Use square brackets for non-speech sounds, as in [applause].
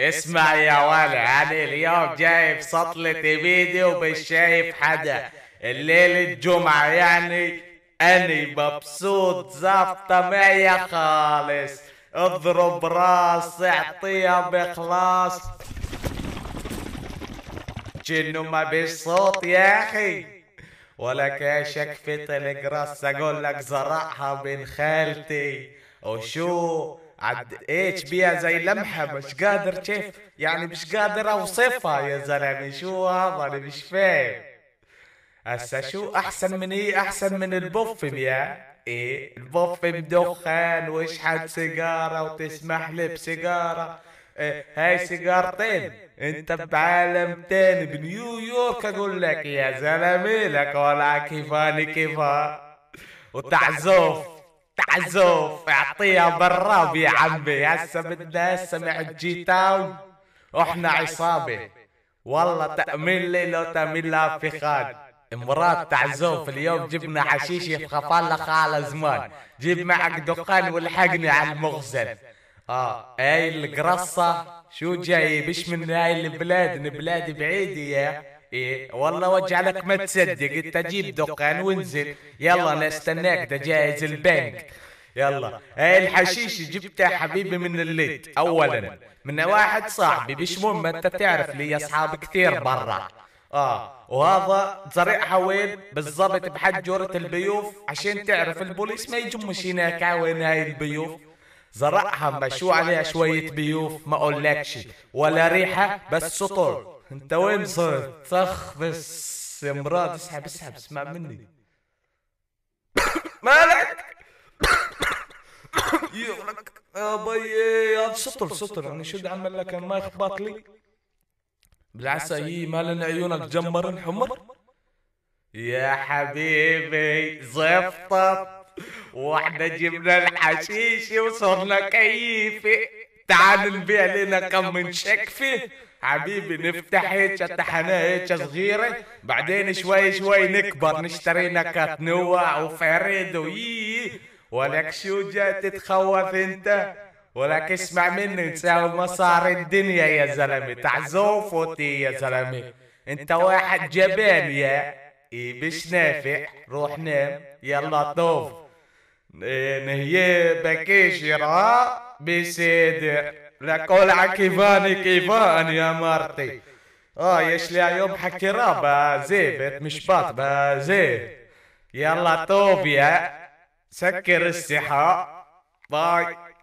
اسمع يا ولا انا اليوم جاي في سطلة ايدي ومش شايف حدا الليلة الجمعة يعني اني مبسوط زابطة معي خالص اضرب راس اعطيها بخلاص جنو ما بيش صوت يا اخي ولا كاشك في تلجراس اقول لك زرعها بين خالتي وشو عد ايش بيها زي لمحه مش قادر كيف يعني, يعني مش قادر اوصفها يا زلمه شو هذا انا مش فاهم هسه شو احسن من ايه احسن من البوفم يا ايه البوفم دخان واشحت سيجاره وتسمح لي بسيجاره إيه؟, إيه هاي سيجارتين انت بعالم تاني بنيويورك اقول لك يا زلمه لك ولا كيفاني كيفا وتعزوف تعزوف اعطيها بالراب يا عمي هسه بدنا سمع جي تاون احنا عصابه والله تأمين لي لو تأمين لها في خان مرات تعزوف اليوم جبنا حشيشي في لك على زمان جيب معك دخان والحقني على المخزن اه هاي القرصة شو جاي بش من هاي البلاد بلاد بعيدة يا ايه والله وجعلك ما تصدق انت جيب دقان وانزل يلا انا استناك ده جاهز البنك يلا هاي إيه، الحشيش جبتها حبيبي من الليد اولا من واحد صاحبي مش مهم انت تعرف لي اصحاب كثير برا آه. اه وهذا زرعها وين بالضبط جورة البيوف عشان تعرف البوليس ما يجمش هناك وين هاي البيوف زرعها مشو عليها شوية بيوف ما اقولكش ولا ريحة بس سطور انت وين صرت صخ بس يا مراد اسحب اسحب اسمع مني مالك [coughs] يغلق يا بي يا سطر سطر انا يعني شو بدي اعمل لك ما يخبط لي بالعسى هي مالن عيونك جمرن حمر يا حبيبي زفطت واحنا جبنا الحشيشه وصرنا كيفه تعالوا نبيع لنا كم من شكفة حبيبي نفتح هيك تحنا هيك صغيرة بعدين شوي شوي نكبر نشتري لنا تنوع وفريد ويي ولك شو جاي تتخوف انت ولك اسمع مني نساوي مصاري الدنيا يا زلمة تعزوفوتي يا زلمة انت واحد جبان يا اي مش نافع روح نام يلا طوف نهيه بكيش يا بصدق لقول عكيفاني كيفان يا مرتي اه יש לי حكي חקירה בזה, مش بات בזה. يلا طوب يا سكر السحاب باي